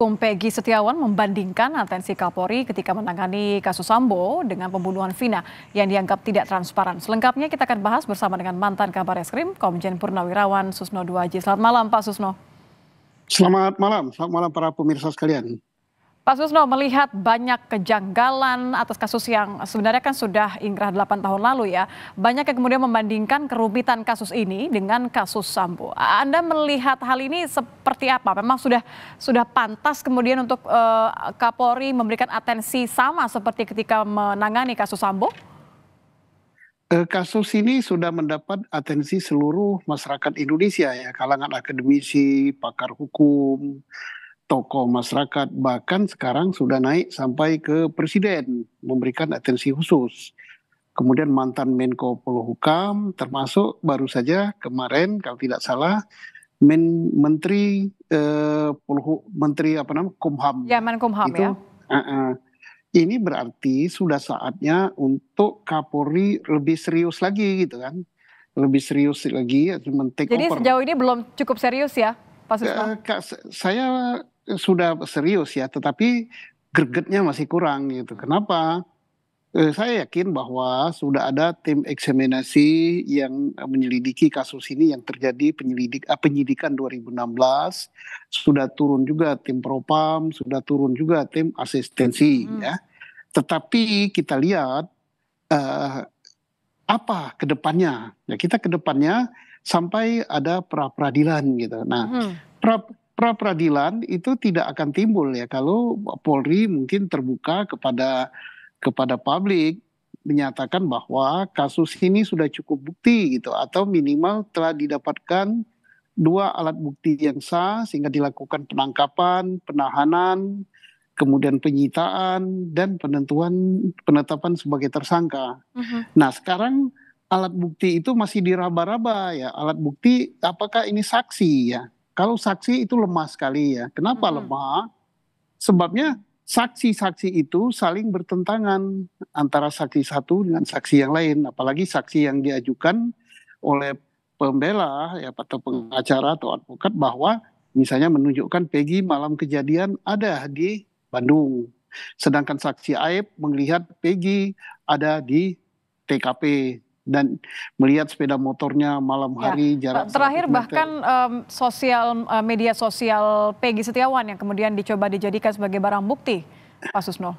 Hukum Peggy Setiawan membandingkan atensi Kapolri ketika menangani kasus Sambo dengan pembunuhan Vina yang dianggap tidak transparan. Selengkapnya kita akan bahas bersama dengan mantan kabar eskrim Komjen Purnawirawan Susno Duaji. Selamat malam Pak Susno. Selamat malam, selamat malam para pemirsa sekalian. Pak Susno melihat banyak kejanggalan atas kasus yang sebenarnya kan sudah ingkrah 8 tahun lalu ya. Banyak yang kemudian membandingkan kerumitan kasus ini dengan kasus Sambo. Anda melihat hal ini seperti apa? Memang sudah sudah pantas kemudian untuk uh, Kapolri memberikan atensi sama seperti ketika menangani kasus Sambo? Eh, kasus ini sudah mendapat atensi seluruh masyarakat Indonesia ya, kalangan akademisi, pakar hukum, tokoh masyarakat bahkan sekarang sudah naik sampai ke presiden memberikan atensi khusus. Kemudian mantan Menko Polhukam termasuk baru saja kemarin kalau tidak salah Men Menteri eh, Polhu Menteri apa namanya Kumham. Ya Menkumham ya. Uh -uh. Ini berarti sudah saatnya untuk Kapolri lebih serius lagi gitu kan. Lebih serius lagi men take Jadi over. sejauh ini belum cukup serius ya Pak ya, Susno? Uh, Kak, saya sudah serius ya, tetapi gregetnya masih kurang gitu. Kenapa? Eh, saya yakin bahwa sudah ada tim eksaminasi yang menyelidiki kasus ini yang terjadi penyelidik eh, penyidikan 2016 sudah turun juga tim propam, sudah turun juga tim asistensi hmm. ya. Tetapi kita lihat eh, apa kedepannya? Ya kita kedepannya sampai ada pra peradilan gitu. Nah, hmm. pra pra peradilan itu tidak akan timbul ya kalau Polri mungkin terbuka kepada kepada publik menyatakan bahwa kasus ini sudah cukup bukti gitu atau minimal telah didapatkan dua alat bukti yang sah sehingga dilakukan penangkapan, penahanan, kemudian penyitaan dan penentuan penetapan sebagai tersangka. Uh mm-hmm. -huh. Nah, sekarang alat bukti itu masih diraba-raba ya. Alat bukti apakah ini saksi ya? Kalau saksi itu lemah sekali ya. Kenapa hmm. lemah? Sebabnya saksi-saksi itu saling bertentangan antara saksi satu dengan saksi yang lain, apalagi saksi yang diajukan oleh pembela ya atau pengacara atau advokat bahwa misalnya menunjukkan Peggy malam kejadian ada di Bandung, sedangkan saksi Aib melihat Peggy ada di TKP dan melihat sepeda motornya malam ya, hari ya. jarak terakhir bahkan um, sosial uh, media sosial Peggy Setiawan yang kemudian dicoba dijadikan sebagai barang bukti Pak Susno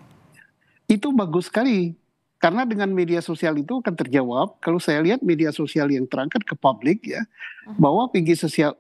itu bagus sekali karena dengan media sosial itu akan terjawab kalau saya lihat media sosial yang terangkat ke publik ya uh-huh. bahwa Peggy sosial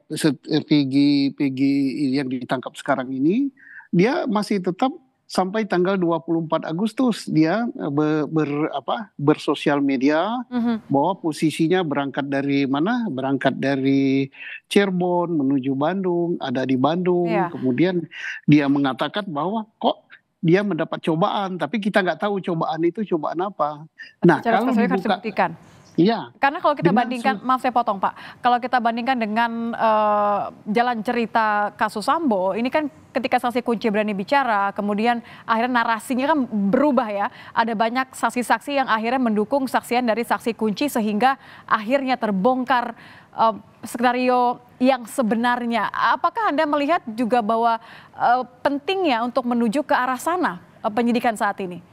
Peggy Peggy yang ditangkap sekarang ini dia masih tetap sampai tanggal 24 Agustus dia eh, ber, ber apa bersosial media mm -hmm. bahwa posisinya berangkat dari mana berangkat dari Cirebon menuju Bandung ada di Bandung yeah. kemudian dia mengatakan bahwa kok dia mendapat cobaan tapi kita nggak tahu cobaan itu cobaan apa nah Cara kalau dibuka, harus Iya. Karena kalau kita dengan bandingkan, maaf saya potong Pak, kalau kita bandingkan dengan uh, jalan cerita kasus Sambo, ini kan ketika saksi kunci berani bicara, kemudian akhirnya narasinya kan berubah ya. Ada banyak saksi-saksi yang akhirnya mendukung saksian dari saksi kunci sehingga akhirnya terbongkar uh, skenario yang sebenarnya. Apakah Anda melihat juga bahwa uh, pentingnya untuk menuju ke arah sana uh, penyidikan saat ini?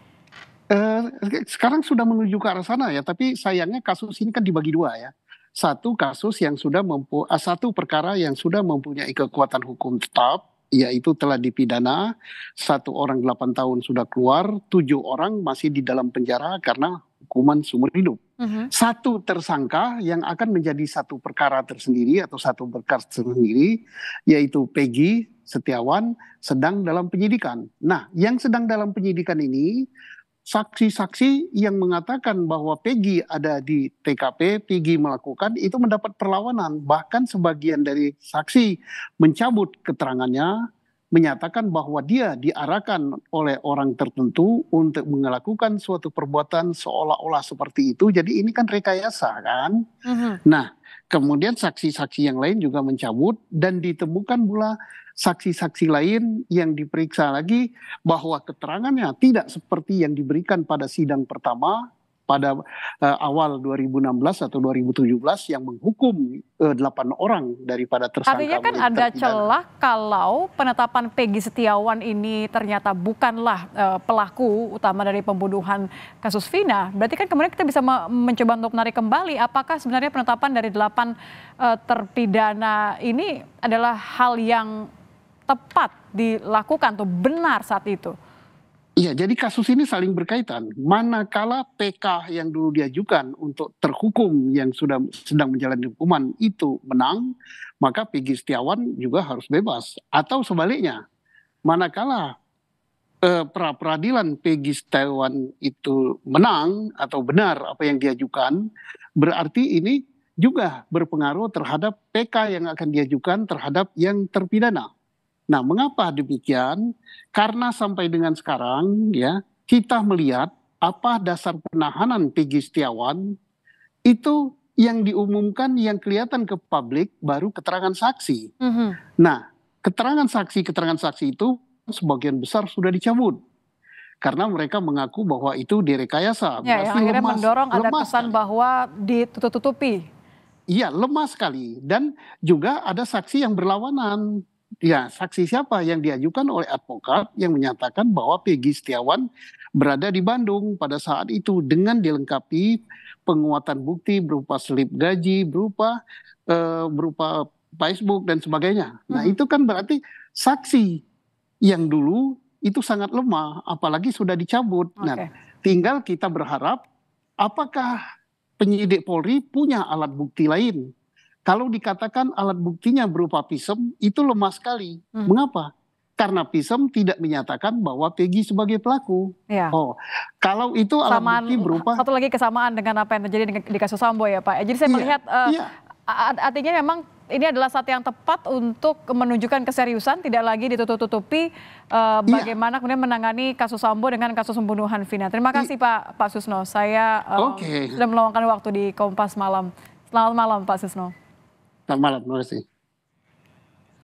Eh, sekarang sudah menuju ke arah sana ya, tapi sayangnya kasus ini kan dibagi dua ya. Satu kasus yang sudah mempu eh, satu perkara yang sudah mempunyai kekuatan hukum tetap yaitu telah dipidana satu orang delapan tahun sudah keluar tujuh orang masih di dalam penjara karena hukuman seumur hidup uh-huh. satu tersangka yang akan menjadi satu perkara tersendiri atau satu berkas tersendiri yaitu Peggy Setiawan sedang dalam penyidikan nah yang sedang dalam penyidikan ini saksi-saksi yang mengatakan bahwa Peggy ada di TKP, Peggy melakukan itu mendapat perlawanan. Bahkan sebagian dari saksi mencabut keterangannya, menyatakan bahwa dia diarahkan oleh orang tertentu untuk melakukan suatu perbuatan seolah-olah seperti itu. Jadi ini kan rekayasa kan. Uh mm-hmm. -huh. Nah, kemudian saksi-saksi yang lain juga mencabut dan ditemukan pula saksi-saksi lain yang diperiksa lagi bahwa keterangannya tidak seperti yang diberikan pada sidang pertama pada uh, awal 2016 atau 2017 yang menghukum uh, eh, 8 orang daripada tersangka. Artinya kan ada celah kalau penetapan Peggy Setiawan ini ternyata bukanlah uh, pelaku utama dari pembunuhan kasus Vina. Berarti kan kemudian kita bisa mencoba untuk menarik kembali apakah sebenarnya penetapan dari 8 uh, terpidana ini adalah hal yang tepat dilakukan atau benar saat itu? Iya, jadi kasus ini saling berkaitan. Manakala PK yang dulu diajukan untuk terhukum yang sudah sedang menjalani hukuman itu menang, maka Pegi Setiawan juga harus bebas. Atau sebaliknya, manakala eh, pra peradilan Pegi Setiawan itu menang atau benar apa yang diajukan, berarti ini juga berpengaruh terhadap PK yang akan diajukan terhadap yang terpidana. Nah, mengapa demikian? Karena sampai dengan sekarang ya, kita melihat apa dasar penahanan Peggy Setiawan itu yang diumumkan yang kelihatan ke publik baru keterangan saksi. Mm -hmm. Nah, keterangan saksi keterangan saksi itu sebagian besar sudah dicabut karena mereka mengaku bahwa itu direkayasa. Ya, yang akhirnya lemas, mendorong lemas ada kesan bahwa ditutup-tutupi. Iya, lemah sekali dan juga ada saksi yang berlawanan ya saksi siapa yang diajukan oleh advokat yang menyatakan bahwa Peggy Setiawan berada di Bandung pada saat itu dengan dilengkapi penguatan bukti berupa slip gaji, berupa uh, berupa Facebook dan sebagainya. Nah, hmm. itu kan berarti saksi yang dulu itu sangat lemah apalagi sudah dicabut. Okay. Nah, tinggal kita berharap apakah penyidik Polri punya alat bukti lain kalau dikatakan alat buktinya berupa pisem, itu lemah sekali. Hmm. Mengapa? Karena pisem tidak menyatakan bahwa Peggy sebagai pelaku. Ya. Oh, kalau itu alat bukti berupa satu lagi kesamaan dengan apa yang terjadi di kasus Sambo ya Pak. Jadi saya ya, melihat uh, ya. artinya memang ini adalah saat yang tepat untuk menunjukkan keseriusan, tidak lagi ditutup-tutupi uh, bagaimana ya. kemudian menangani kasus Sambo dengan kasus pembunuhan Vina. Terima kasih ya. Pak Pak Susno, saya um, eh, okay. sudah meluangkan waktu di Kompas Malam. Selamat malam Pak Susno. tan malas, no sé.